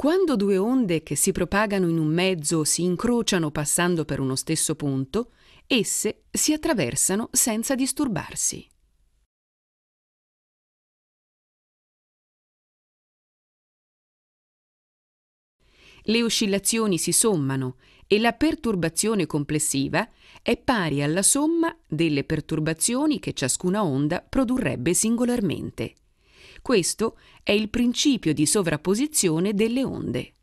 Quando due onde che si propagano in un mezzo si incrociano passando per uno stesso punto, esse si attraversano senza disturbarsi. Le oscillazioni si sommano e la perturbazione complessiva è pari alla somma delle perturbazioni che ciascuna onda produrrebbe singolarmente. Questo è il principio di sovrapposizione delle onde.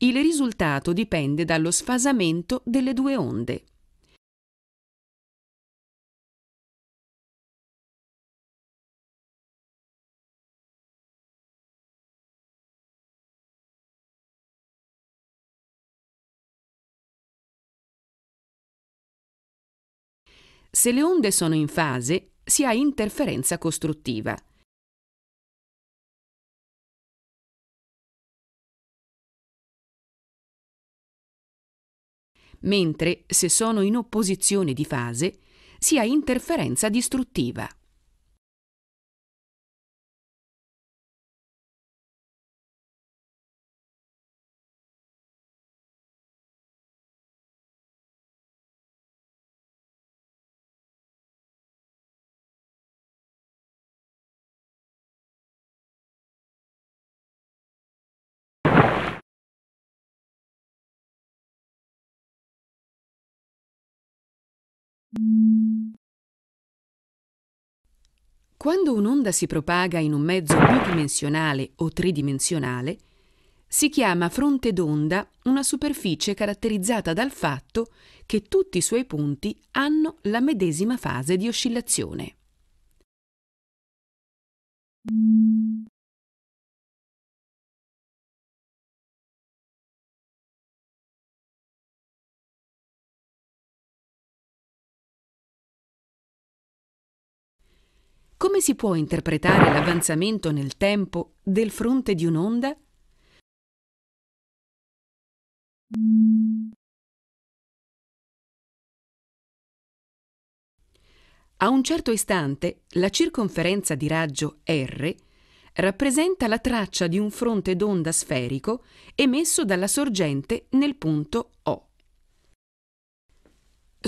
Il risultato dipende dallo sfasamento delle due onde. Se le onde sono in fase, si ha interferenza costruttiva. mentre se sono in opposizione di fase si ha interferenza distruttiva. Quando un'onda si propaga in un mezzo bidimensionale o tridimensionale, si chiama fronte d'onda una superficie caratterizzata dal fatto che tutti i suoi punti hanno la medesima fase di oscillazione. Come si può interpretare l'avanzamento nel tempo del fronte di un'onda? A un certo istante la circonferenza di raggio R rappresenta la traccia di un fronte d'onda sferico emesso dalla sorgente nel punto O.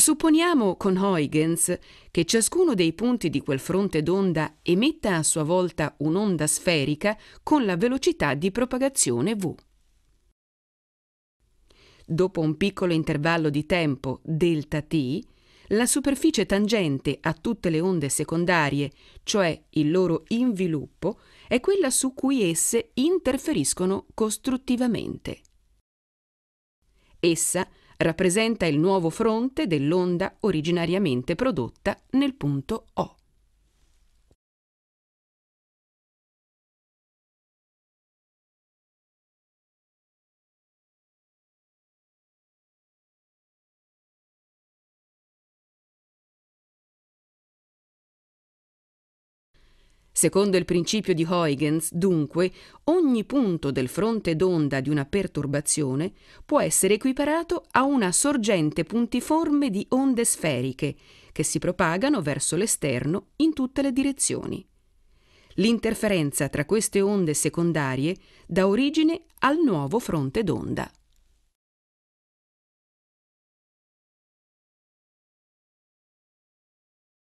Supponiamo con Huygens che ciascuno dei punti di quel fronte d'onda emetta a sua volta un'onda sferica con la velocità di propagazione v. Dopo un piccolo intervallo di tempo, Δt, la superficie tangente a tutte le onde secondarie, cioè il loro inviluppo, è quella su cui esse interferiscono costruttivamente. Essa rappresenta il nuovo fronte dell'onda originariamente prodotta nel punto O. Secondo il principio di Huygens, dunque, ogni punto del fronte d'onda di una perturbazione può essere equiparato a una sorgente puntiforme di onde sferiche che si propagano verso l'esterno in tutte le direzioni. L'interferenza tra queste onde secondarie dà origine al nuovo fronte d'onda.